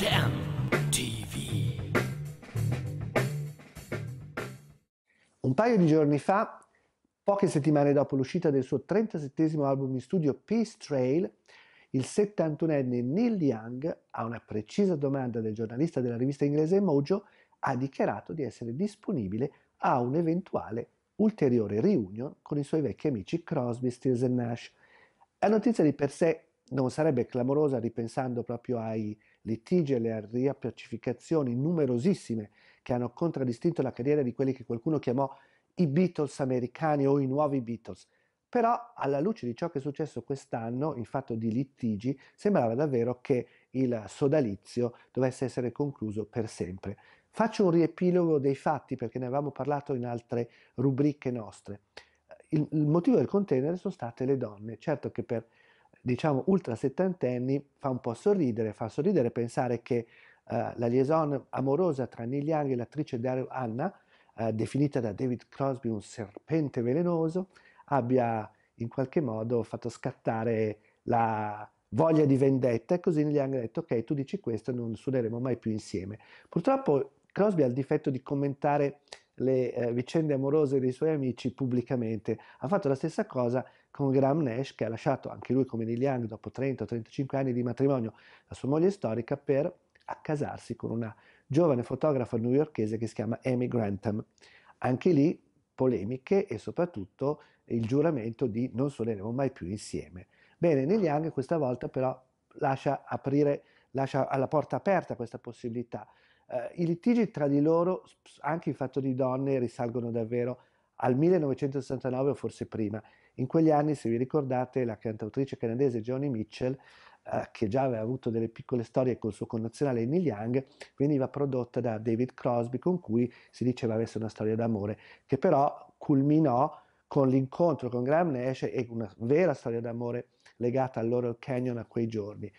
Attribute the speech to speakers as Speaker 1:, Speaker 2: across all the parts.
Speaker 1: Jam TV. Un paio di giorni fa, poche settimane dopo l'uscita del suo 37 album in studio Peace Trail, il 71enne Neil Young, a una precisa domanda del giornalista della rivista inglese Mojo, ha dichiarato di essere disponibile a un'eventuale ulteriore reunion con i suoi vecchi amici Crosby, Stills e Nash. La notizia di per sé non sarebbe clamorosa ripensando proprio ai litigi e alle riappacificazioni numerosissime che hanno contraddistinto la carriera di quelli che qualcuno chiamò i Beatles americani o i nuovi Beatles. Però alla luce di ciò che è successo quest'anno in fatto di litigi, sembrava davvero che il sodalizio dovesse essere concluso per sempre. Faccio un riepilogo dei fatti perché ne avevamo parlato in altre rubriche nostre. Il, il motivo del contenere sono state le donne. Certo che per diciamo ultra settantenni fa un po' sorridere, fa sorridere pensare che eh, la liaison amorosa tra Neil Young e l'attrice Daryl Anna, eh, definita da David Crosby un serpente velenoso, abbia in qualche modo fatto scattare la voglia di vendetta e così Neil Young ha detto ok tu dici questo non suoneremo mai più insieme. Purtroppo Crosby ha il difetto di commentare le eh, vicende amorose dei suoi amici pubblicamente. Ha fatto la stessa cosa con Graham Nash, che ha lasciato anche lui come Neil Young dopo 30 o 35 anni di matrimonio la sua moglie storica per accasarsi con una giovane fotografa newyorkese che si chiama Amy Grantham. Anche lì polemiche e soprattutto il giuramento di non suoneremo mai più insieme. Bene, Neil Young questa volta però lascia aprire lascia alla porta aperta questa possibilità. Eh, I litigi tra di loro, anche in fatto di donne, risalgono davvero al 1969 o forse prima. In quegli anni, se vi ricordate, la cantautrice canadese Joni Mitchell, eh, che già aveva avuto delle piccole storie col suo connazionale Neil Young, veniva prodotta da David Crosby, con cui si diceva avesse una storia d'amore, che però culminò con l'incontro con Graham Nash e una vera storia d'amore legata al all'Oral Canyon a quei giorni.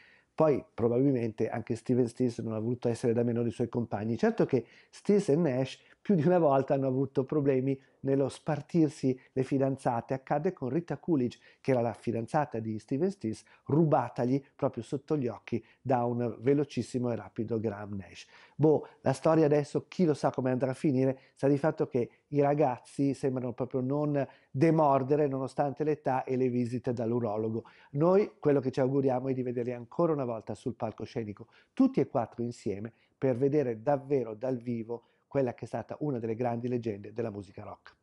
Speaker 1: Poi probabilmente anche Steven Stills non ha voluto essere da meno dei suoi compagni. Certo che Stills e Nash più di una volta hanno avuto problemi nello spartirsi le fidanzate. Accadde con Rita Coolidge, che era la fidanzata di Steven Stills, rubatagli proprio sotto gli occhi da un velocissimo e rapido Graham Nash. Boh, la storia adesso chi lo sa come andrà a finire, sa di fatto che i ragazzi sembrano proprio non demordere nonostante l'età e le visite dall'urologo. Noi quello che ci auguriamo è di vederli ancora una volta sul palcoscenico, tutti e quattro insieme, per vedere davvero dal vivo quella che è stata una delle grandi leggende della musica rock.